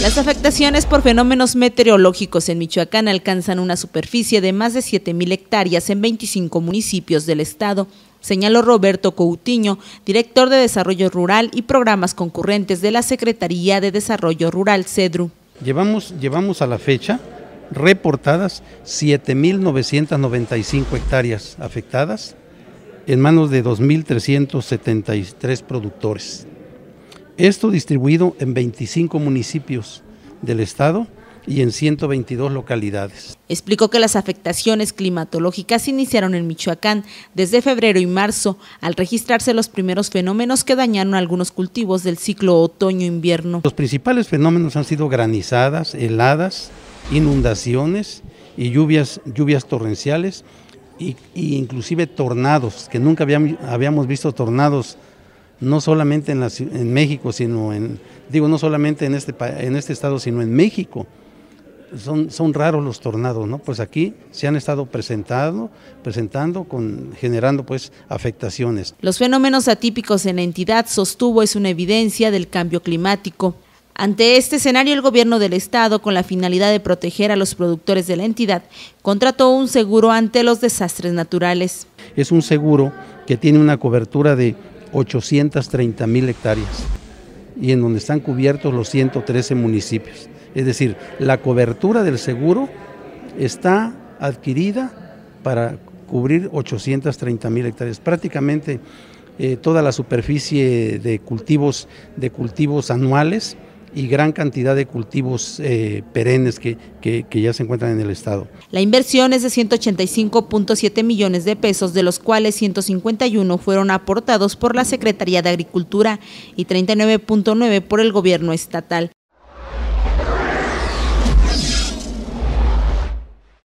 Las afectaciones por fenómenos meteorológicos en Michoacán alcanzan una superficie de más de 7.000 hectáreas en 25 municipios del estado, señaló Roberto Coutinho, director de Desarrollo Rural y Programas Concurrentes de la Secretaría de Desarrollo Rural, CEDRU. Llevamos, llevamos a la fecha reportadas 7.995 hectáreas afectadas en manos de 2.373 productores. Esto distribuido en 25 municipios del estado y en 122 localidades. Explicó que las afectaciones climatológicas iniciaron en Michoacán desde febrero y marzo, al registrarse los primeros fenómenos que dañaron algunos cultivos del ciclo otoño-invierno. Los principales fenómenos han sido granizadas, heladas, inundaciones y lluvias, lluvias torrenciales y, inclusive tornados, que nunca habíamos visto tornados no solamente en, México, sino en, digo, no solamente en este, en este estado, sino en México. Son, son raros los tornados, ¿no? Pues aquí se han estado presentando, presentando con, generando pues afectaciones. Los fenómenos atípicos en la entidad, sostuvo, es una evidencia del cambio climático. Ante este escenario, el gobierno del estado, con la finalidad de proteger a los productores de la entidad, contrató un seguro ante los desastres naturales. Es un seguro que tiene una cobertura de 830 mil hectáreas y en donde están cubiertos los 113 municipios. Es decir, la cobertura del seguro está adquirida para cubrir 830 mil hectáreas. Prácticamente eh, toda la superficie de cultivos, de cultivos anuales y gran cantidad de cultivos eh, perennes que, ya se encuentran en el estado. La inversión es de 185.7 millones de pesos, de los cuales 151 fueron aportados por la Secretaría de Agricultura y 39.9 por el gobierno estatal.